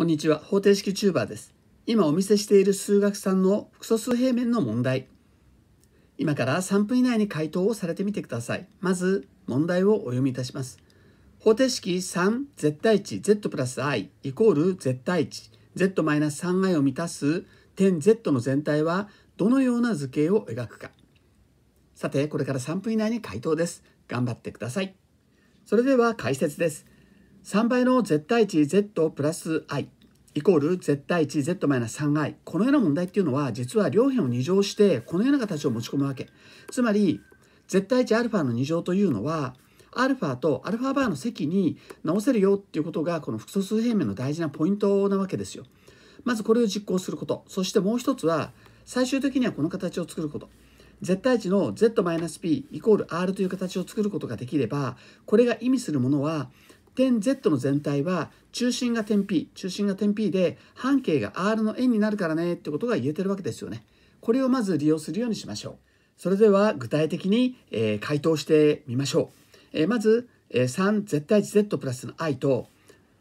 こんにちは方程式チューバーです今お見せしている数学3の複素数平面の問題今から3分以内に回答をされてみてくださいまず問題をお読みいたします方程式3絶対値 z プラス i イコール z1z マイナス 3i を満たす点 z の全体はどのような図形を描くかさてこれから3分以内に回答です頑張ってくださいそれでは解説です3倍の絶対値 z プラス i イコール絶対値 z マイナス 3i このような問題っていうのは実は両辺を2乗してこのような形を持ち込むわけつまり絶対値 α の2乗というのは α と α バーの積に直せるよっていうことがこの複素数平面の大事なポイントなわけですよ。まずこれを実行することそしてもう一つは最終的にはこの形を作ること絶対値の z-p イコール r という形を作ることができればこれが意味するものは点 Z の全体は中心が点 P 中心が点 P で半径が R の円になるからねってことが言えてるわけですよね。これをまず利用するようにしましょう。それでは具体的に、えー、回答してみましょう。えー、まず、えー、3絶対値 Z プラスの i と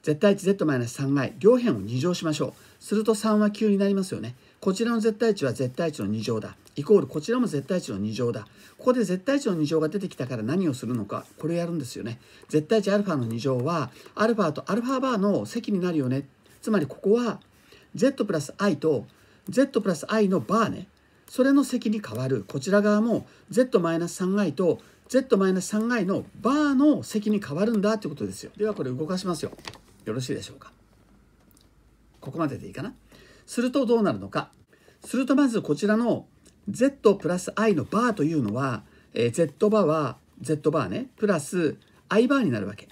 絶対値 z-3i 両辺を2乗しましょうすると3は9になりますよねこちらの絶対値は絶対値の2乗だイコールこちらも絶対値の2乗だここで絶対値の2乗が出てきたから何をするのかこれをやるんですよね絶対値 α の2乗は α と α バーの積になるよねつまりここは z プラス i と z プラス i のバーねそれの積に変わるこちら側も z-3i マイナスと z-3i のバーの積に変わるんだってことですよではこれ動かしますよよろしいでしょうかここまででいいかなするとどうなるのかするとまずこちらの z プラス i のバーというのは、えー、z バーは z バーねプラス i バーになるわけ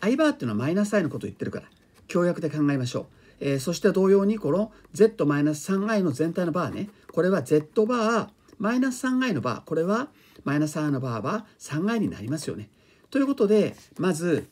i バーっていうのはマイナス i のことを言ってるから協約で考えましょう、えー、そして同様にこの z-3i マイナスの全体のバーねこれは z バーマイナス 3i のバーこれはマイナス i のバーは 3i になりますよねということでまず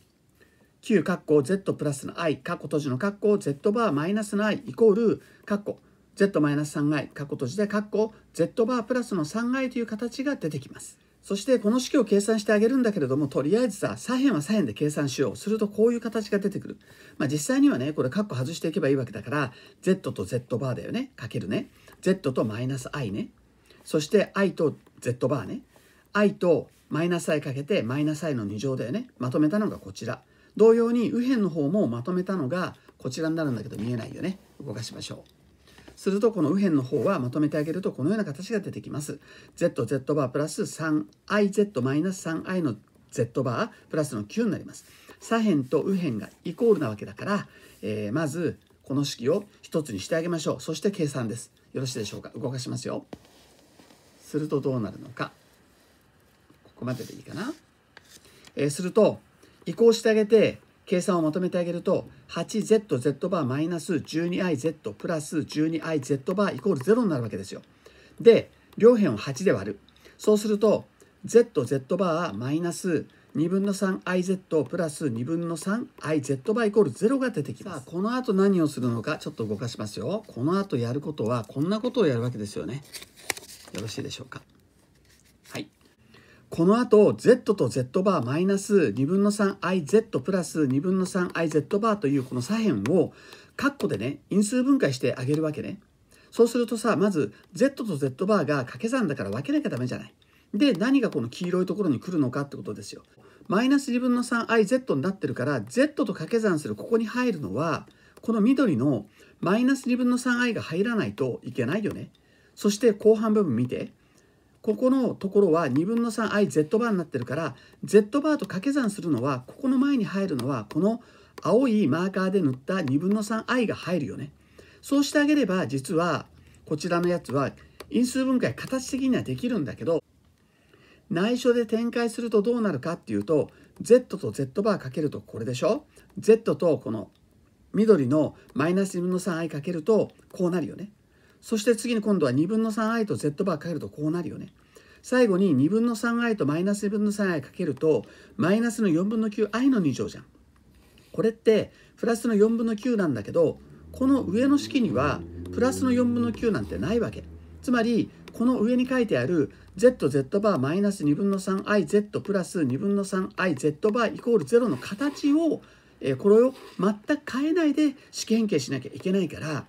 Q 括弧 Z プラスの I 括弧閉じの括弧 Z バーマイナスの I イコール括弧 Z マイナス 3i 括弧閉じで括弧 Z バープラスの 3i という形が出てきます。そしてこの式を計算してあげるんだけれどもとりあえずさ左辺は左辺で計算しようするとこういう形が出てくる、まあ、実際にはねこれカッコ外していけばいいわけだから z と z バーだよねかけるね z とマイナス i ねそして i と z バーね i とマイナス i かけてマイナス i の2乗だよねまとめたのがこちら同様に右辺の方もまとめたのがこちらになるんだけど見えないよね動かしましょうするとこの右辺の方はまとめてあげるとこのような形が出てきます ZZ バープラス 3IZ マイナス 3i の Z バープラスの9になります左辺と右辺がイコールなわけだから、えー、まずこの式を1つにしてあげましょうそして計算ですよろしいでしょうか動かしますよするとどうなるのかここまででいいかな、えー、すると移行してあげて計算をまとめてあげると 8zz バーマイナス 12iz プラス 12iz バーイコール0になるわけですよ。で両辺を8で割る。そうすると zz バーマイナス2分の 3iz プラス2分の 3iz バーイコール0が出てきます。さあこの後何をするのかちょっと動かしますよ。この後やることはこんなことをやるわけですよね。よろしいでしょうか。この後 Z と Z バーマイナス2分の 3iz プラス2分の 3iz バーというこの左辺を括弧でね因数分解してあげるわけねそうするとさまず Z と Z バーが掛け算だから分けなきゃダメじゃないで何がこの黄色いところに来るのかってことですよマイナス2分の 3iz になってるから Z と掛け算するここに入るのはこの緑のマイナス2分の 3i が入らないといけないよねそして後半部分見てここのところは2分の 3iz バーになってるから z バーと掛け算するのはここの前に入るのはこの青いマーカーで塗った2分の 3i が入るよねそうしてあげれば実はこちらのやつは因数分解形的にはできるんだけど内緒で展開するとどうなるかっていうと z と z バーかけるとこれでしょ z とこの緑のマイナス2分の 3i かけるとこうなるよねそして次に今度は2分の 3i と z バーかけるとこうなるよね。最後に2分の 3i とマイナス2分の 3i かけるとマイナスの4分の 9i の2乗じゃん。これってプラスの4分の9なんだけどこの上の式にはプラスの4分の9なんてないわけ。つまりこの上に書いてある zz バーマイナス2分の 3iz プラス2分の 3iz バーイコール0の形をこれを全く変えないで式変形しなきゃいけないから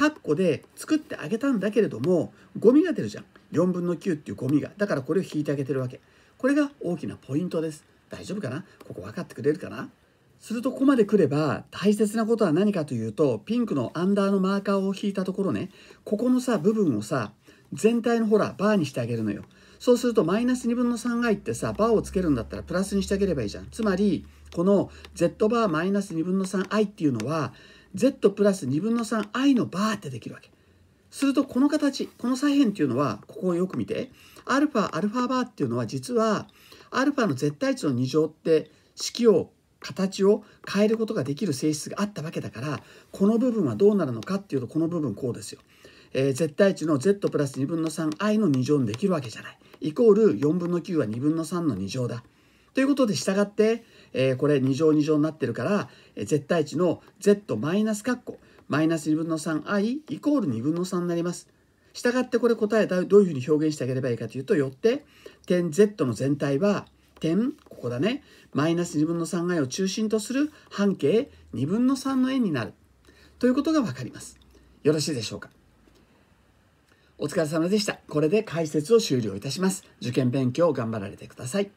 カッコで作ってあげたんだけれどもゴミが出るじゃん4分の9っていうゴミがだからこれを引いてあげてるわけこれが大きなポイントです大丈夫かなここ分かってくれるかなするとここまで来れば大切なことは何かというとピンクのアンダーのマーカーを引いたところねここのさ部分をさ全体のほらバーにしてあげるのよそうするとマイナス2分の3が入ってさバーをつけるんだったらプラスにしてあげればいいじゃんつまりこの Z バーマイナス2分の 3i っていうのは z プラス2分の 3i のバーってできるわけ。するとこの形この左辺っていうのはここをよく見てアルファアルファバーっていうのは実はアルファの絶対値の2乗って式を形を変えることができる性質があったわけだからこの部分はどうなるのかっていうとこの部分こうですよ。えー、絶対値の z プラス2分の 3i の2乗にできるわけじゃない。イコール4分の9は2分の3の2乗だ。ということで従ってえー、これ2乗2乗になってるから、えー、絶対値の z マイナス括弧マイナス2分の 3i イコール2分の3になります。したがってこれ答えどういうふうに表現してあげればいいかというとよって点 z の全体は点ここだねマイナス2分の 3i を中心とする半径2分の3の円になるということが分かります。よろしいでしょうかお疲れ様でした。これで解説を終了いたします。受験勉強を頑張られてください。